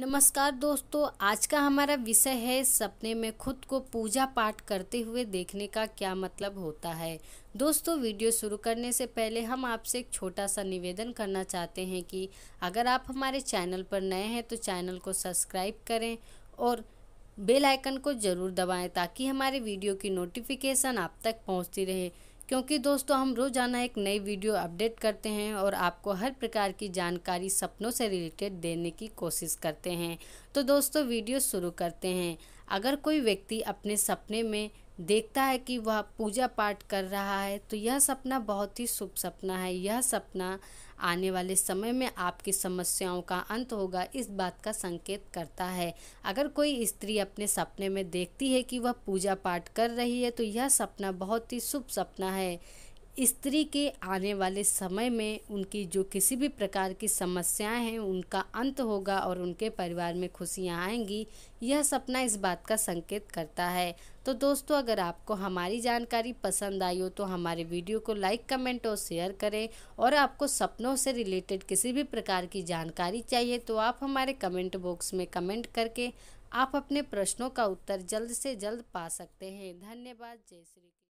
नमस्कार दोस्तों आज का हमारा विषय है सपने में खुद को पूजा पाठ करते हुए देखने का क्या मतलब होता है दोस्तों वीडियो शुरू करने से पहले हम आपसे एक छोटा सा निवेदन करना चाहते हैं कि अगर आप हमारे चैनल पर नए हैं तो चैनल को सब्सक्राइब करें और बेल आइकन को ज़रूर दबाएं ताकि हमारे वीडियो की नोटिफिकेशन आप तक पहुंचती रहे क्योंकि दोस्तों हम रोज़ाना एक नई वीडियो अपडेट करते हैं और आपको हर प्रकार की जानकारी सपनों से रिलेटेड देने की कोशिश करते हैं तो दोस्तों वीडियो शुरू करते हैं अगर कोई व्यक्ति अपने सपने में देखता है कि वह पूजा पाठ कर रहा है तो यह सपना बहुत ही शुभ सपना है यह सपना आने वाले समय में आपकी समस्याओं का अंत होगा इस बात का संकेत करता है अगर कोई स्त्री अपने सपने में देखती है कि वह पूजा पाठ कर रही है तो यह सपना बहुत ही शुभ सपना है स्त्री के आने वाले समय में उनकी जो किसी भी प्रकार की समस्याएं हैं उनका अंत होगा और उनके परिवार में खुशियां आएंगी यह सपना इस बात का संकेत करता है तो दोस्तों अगर आपको हमारी जानकारी पसंद आई हो तो हमारे वीडियो को लाइक कमेंट और शेयर करें और आपको सपनों से रिलेटेड किसी भी प्रकार की जानकारी चाहिए तो आप हमारे कमेंट बॉक्स में कमेंट करके आप अपने प्रश्नों का उत्तर जल्द से जल्द पा सकते हैं धन्यवाद जय श्री